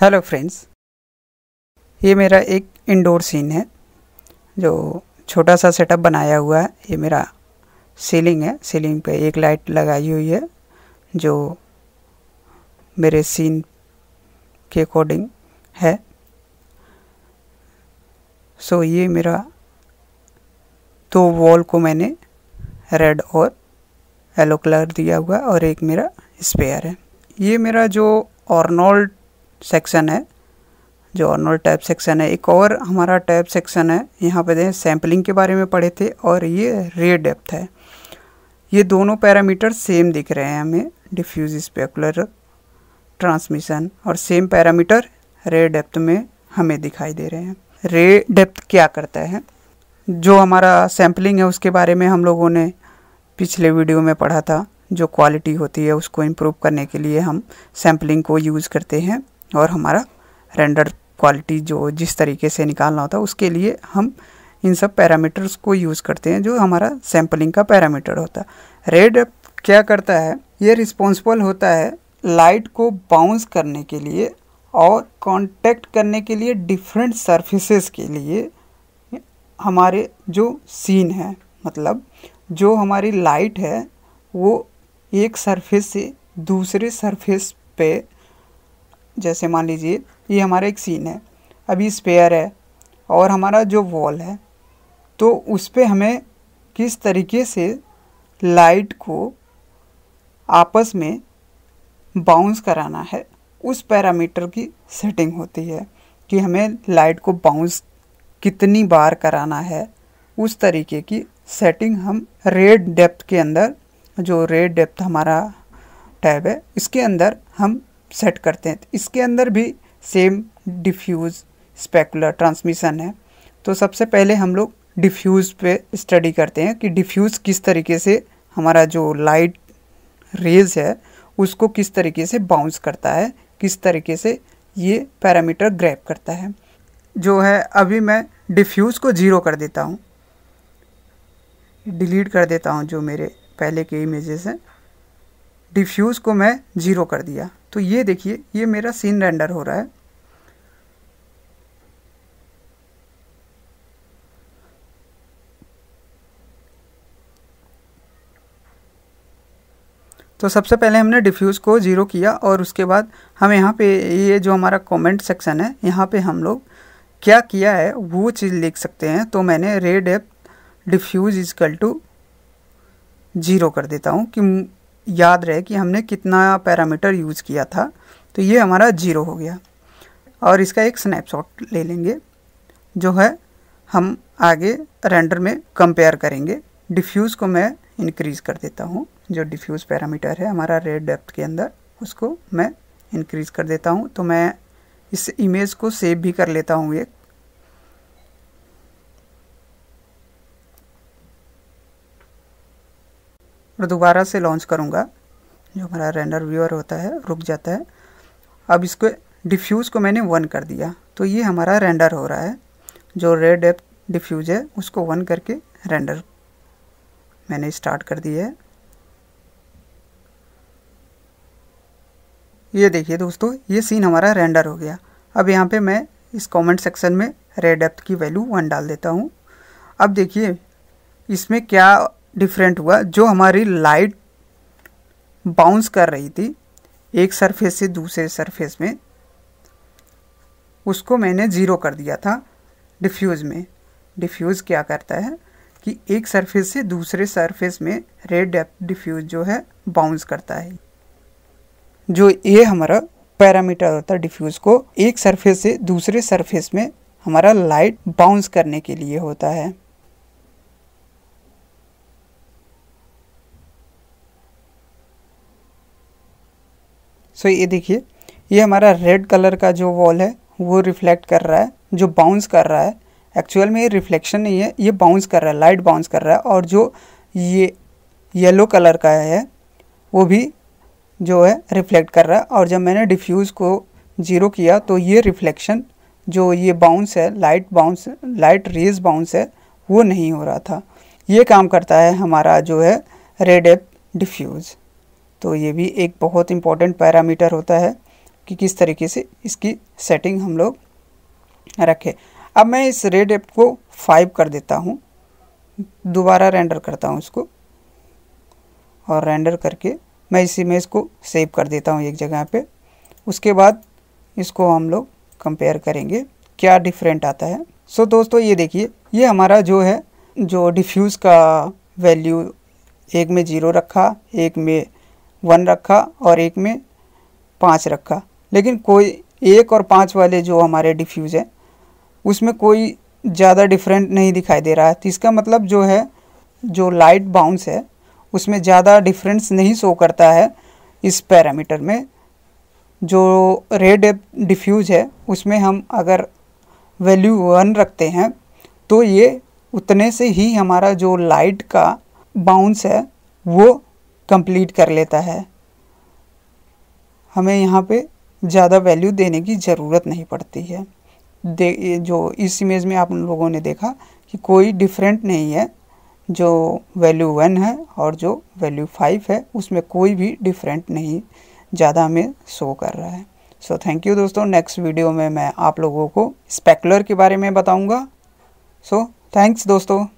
hello friends ये मेरा एक इंडोर सीन है जो छोटा सा सेटअप बनाया हुआ है ये मेरा सीलिंग है सीलिंग पे एक लाइट लगाई हुई है जो मेरे सीन के अकॉर्डिंग है सो so, ये मेरा दो तो वॉल को मैंने रेड और येलो कलर दिया हुआ और एक मेरा स्पेयर है ये मेरा जो ऑर्नोल्ड सेक्शन है जो नॉर्मल टैब सेक्शन है एक और हमारा टैब सेक्शन है यहाँ पे देखें सैम्पलिंग के बारे में पढ़े थे और ये रे डेप्थ है ये दोनों पैरामीटर सेम दिख रहे हैं हमें डिफ्यूज स्पेकुलर ट्रांसमिशन और सेम पैरामीटर रे डेप्थ में हमें दिखाई दे रहे हैं रे डेप्थ क्या करता है जो हमारा सैम्पलिंग है उसके बारे में हम लोगों ने पिछले वीडियो में पढ़ा था जो क्वालिटी होती है उसको इम्प्रूव करने के लिए हम सैम्पलिंग को यूज़ करते हैं और हमारा रेंडर क्वालिटी जो जिस तरीके से निकालना होता है उसके लिए हम इन सब पैरामीटर्स को यूज़ करते हैं जो हमारा सैम्पलिंग का पैरामीटर होता है रेड क्या करता है ये रिस्पॉन्सिबल होता है लाइट को बाउंस करने के लिए और कांटेक्ट करने के लिए डिफरेंट सरफेसेस के लिए हमारे जो सीन है मतलब जो हमारी लाइट है वो एक सरफेस से दूसरे सरफेस पे जैसे मान लीजिए ये हमारा एक सीन है अभी स्पेयर है और हमारा जो वॉल है तो उस पर हमें किस तरीके से लाइट को आपस में बाउंस कराना है उस पैरामीटर की सेटिंग होती है कि हमें लाइट को बाउंस कितनी बार कराना है उस तरीके की सेटिंग हम रेड डेप्थ के अंदर जो रेड डेप्थ हमारा टैब है इसके अंदर हम सेट करते हैं इसके अंदर भी सेम डिफ्यूज़ स्पेकुलर ट्रांसमिशन है तो सबसे पहले हम लोग डिफ्यूज़ पे स्टडी करते हैं कि डिफ्यूज़ किस तरीके से हमारा जो लाइट रेज है उसको किस तरीके से बाउंस करता है किस तरीके से ये पैरामीटर ग्रैप करता है जो है अभी मैं डिफ्यूज़ को ज़ीरो कर देता हूँ डिलीट कर देता हूँ जो मेरे पहले के इमेजेस हैं डिफ्यूज़ को मैं ज़ीरो कर दिया तो ये देखिए ये मेरा सीन रेंडर हो रहा है तो सबसे पहले हमने डिफ्यूज़ को ज़ीरो किया और उसके बाद हम यहाँ पे ये जो हमारा कमेंट सेक्शन है यहाँ पे हम लोग क्या किया है वो चीज़ लिख सकते हैं तो मैंने ray depth diffuse equal to zero कर देता हूँ कि याद रहे कि हमने कितना पैरामीटर यूज़ किया था तो ये हमारा जीरो हो गया और इसका एक स्नैपशॉट ले लेंगे जो है हम आगे रेंडर में कंपेयर करेंगे डिफ्यूज़ को मैं इंक्रीज़ कर देता हूँ जो डिफ्यूज़ पैरामीटर है हमारा रेड डेप्थ के अंदर उसको मैं इंक्रीज़ कर देता हूँ तो मैं इस इमेज को सेव भी कर लेता हूँ एक और दोबारा से लॉन्च करूँगा जो हमारा रेंडर व्यूअर होता है रुक जाता है अब इसको डिफ्यूज़ को मैंने वन कर दिया तो ये हमारा रेंडर हो रहा है जो रेड एप डिफ्यूज है उसको वन करके रेंडर मैंने स्टार्ट कर दिया है ये देखिए दोस्तों ये सीन हमारा रेंडर हो गया अब यहाँ पे मैं इस कमेंट सेक्शन में रेड एप की वैल्यू वन डाल देता हूँ अब देखिए इसमें क्या डिफरेंट हुआ जो हमारी लाइट बाउंस कर रही थी एक सरफेस से दूसरे सरफेस में उसको मैंने ज़ीरो कर दिया था डिफ्यूज़ में डिफ्यूज़ क्या करता है कि एक सरफेस से दूसरे सरफेस में रेड डिफ्यूज़ जो है बाउंस करता है जो ये हमारा पैरामीटर होता है डिफ्यूज़ को एक सरफेस से दूसरे सरफेस में हमारा लाइट बाउंस करने के लिए होता है सो ये देखिए ये हमारा रेड कलर का जो वॉल है वो रिफ्लेक्ट कर रहा है जो बाउंस कर रहा है एक्चुअल में ये रिफ्लेक्शन नहीं है ये बाउंस कर रहा है लाइट बाउंस कर रहा है और जो ये येलो कलर का है वो भी जो है रिफ्लेक्ट कर रहा है और जब मैंने डिफ्यूज़ को ज़ीरो किया तो ये रिफ्लेक्शन जो ये बाउंस है light bounce light rays bounce है वो नहीं हो रहा था ये काम करता है हमारा जो है रेड एप डिफ्यूज़ तो ये भी एक बहुत इम्पॉर्टेंट पैरामीटर होता है कि किस तरीके से इसकी सेटिंग हम लोग रखें अब मैं इस रेड एप को फाइव कर देता हूँ दोबारा रेंडर करता हूँ इसको और रेंडर करके मैं इस इमेज को सेव कर देता हूँ एक जगह पे उसके बाद इसको हम लोग कंपेयर करेंगे क्या डिफरेंट आता है सो so, दोस्तों ये देखिए ये हमारा जो है जो डिफ्यूज़ का वैल्यू एक में ज़ीरो रखा एक में वन रखा और एक में पाँच रखा लेकिन कोई एक और पाँच वाले जो हमारे डिफ्यूज़ है उसमें कोई ज़्यादा डिफरेंट नहीं दिखाई दे रहा है तो इसका मतलब जो है जो लाइट बाउंस है उसमें ज़्यादा डिफरेंस नहीं शो करता है इस पैरामीटर में जो रेड डिफ्यूज है उसमें हम अगर वैल्यू वन रखते हैं तो ये उतने से ही हमारा जो लाइट का बाउंस है वो कंप्लीट कर लेता है हमें यहाँ पे ज़्यादा वैल्यू देने की ज़रूरत नहीं पड़ती है दे जो इस इमेज में आप लोगों ने देखा कि कोई डिफरेंट नहीं है जो वैल्यू वन है और जो वैल्यू फाइव है उसमें कोई भी डिफरेंट नहीं ज़्यादा हमें शो कर रहा है सो थैंक यू दोस्तों नेक्स्ट वीडियो में मैं आप लोगों को स्पेकुलर के बारे में बताऊँगा सो थैंक्स दोस्तों